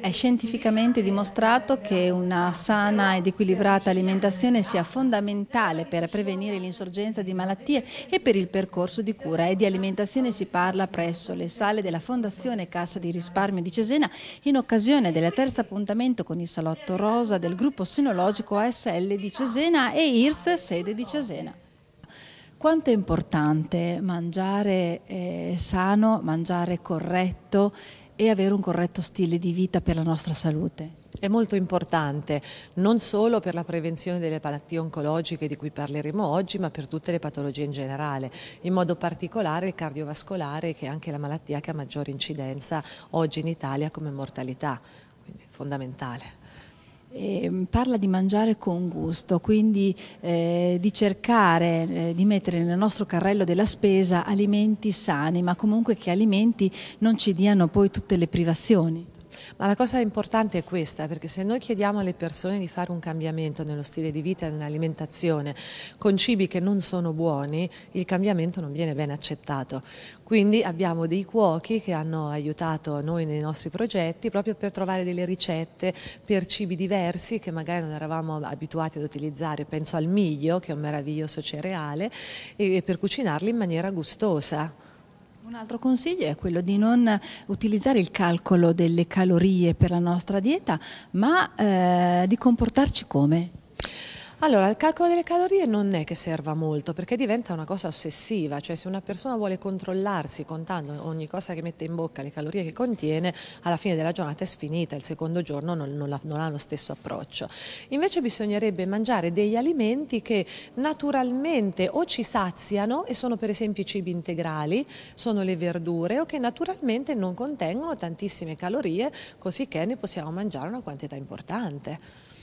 È scientificamente dimostrato che una sana ed equilibrata alimentazione sia fondamentale per prevenire l'insorgenza di malattie e per il percorso di cura e di alimentazione si parla presso le sale della Fondazione Cassa di Risparmio di Cesena in occasione del terzo appuntamento con il Salotto Rosa del gruppo sinologico ASL di Cesena e IRS sede di Cesena. Quanto è importante mangiare eh, sano, mangiare corretto e avere un corretto stile di vita per la nostra salute. È molto importante non solo per la prevenzione delle malattie oncologiche di cui parleremo oggi, ma per tutte le patologie in generale, in modo particolare il cardiovascolare che è anche la malattia che ha maggiore incidenza oggi in Italia come mortalità, quindi è fondamentale. Eh, parla di mangiare con gusto, quindi eh, di cercare eh, di mettere nel nostro carrello della spesa alimenti sani, ma comunque che alimenti non ci diano poi tutte le privazioni. Ma la cosa importante è questa, perché se noi chiediamo alle persone di fare un cambiamento nello stile di vita e nell'alimentazione con cibi che non sono buoni, il cambiamento non viene ben accettato. Quindi abbiamo dei cuochi che hanno aiutato noi nei nostri progetti proprio per trovare delle ricette per cibi diversi che magari non eravamo abituati ad utilizzare, penso al miglio che è un meraviglioso cereale, e per cucinarli in maniera gustosa. Un altro consiglio è quello di non utilizzare il calcolo delle calorie per la nostra dieta, ma eh, di comportarci come? Allora, il calcolo delle calorie non è che serva molto perché diventa una cosa ossessiva, cioè se una persona vuole controllarsi contando ogni cosa che mette in bocca, le calorie che contiene, alla fine della giornata è sfinita, il secondo giorno non, non, ha, non ha, lo stesso approccio. Invece bisognerebbe mangiare degli alimenti che naturalmente o ci saziano e sono per esempio i cibi integrali, sono le verdure o che naturalmente non contengono tantissime calorie, così che ne possiamo mangiare una quantità importante.